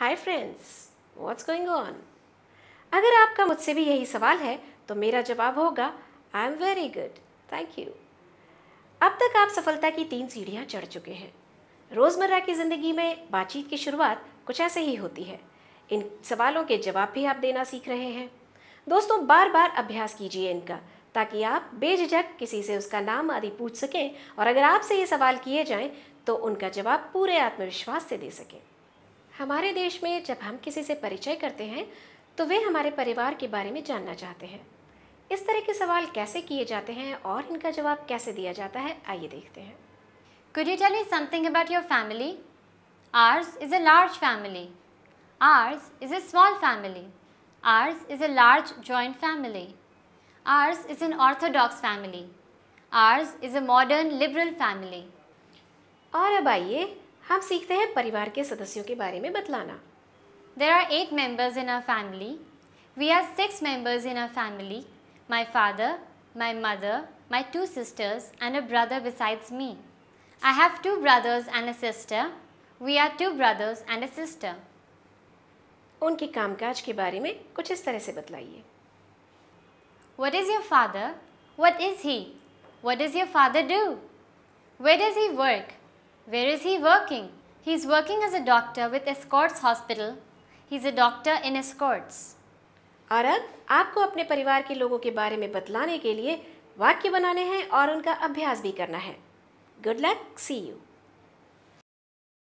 Hi friends what's going on अगर आपका मुझसे भी यही सवाल है तो मेरा जवाब होगा I am very good thank you अब तक आप सफलता की तीन सीढ़ियाँ चढ़ चुके हैं रोज़मर्रा की ज़िंदगी में बातचीत की शुरुआत कुछ ऐसे ही होती है इन सवालों के जवाब भी आप देना सीख रहे हैं दोस्तों बार बार अभ्यास कीजिए इनका ताकि आप बेझिझक किसी से उसका नाम आदि पूछ सकें और अगर आपसे ये सवाल किए जाएं तो उनका जवाब पूरे आत्मविश्वास से दे सकें हमारे देश में जब हम किसी से परिचय करते हैं तो वे हमारे परिवार के बारे में जानना चाहते हैं इस तरह के सवाल कैसे किए जाते हैं और इनका जवाब कैसे दिया जाता है आइए देखते हैं could you tell something about your family ours is a large family ours is a small family ours is a large joint family ours is an orthodox family ours is a modern liberal family और अब आइए हम सीखते हैं परिवार के सदस्यों के बारे में बतलाना there are eight members in a family we are six members in a family my father my mother my two sisters and a brother besides me I have two brothers and a sister we are two brothers and a sister उनके कामकाज के बारे में कुछ इस तरह से बतलाइए what is your father what is he what is your father do what is he work Where is he working? He is working as a doctor with Escorts Hospital. He is a doctor in Escorts. Arad, आपको अपने परिवार के लोगों के बारे में बतलाने के लिए वाक्य बनाने हैं और उनका अभ्यास भी करना है गुड लक सी यू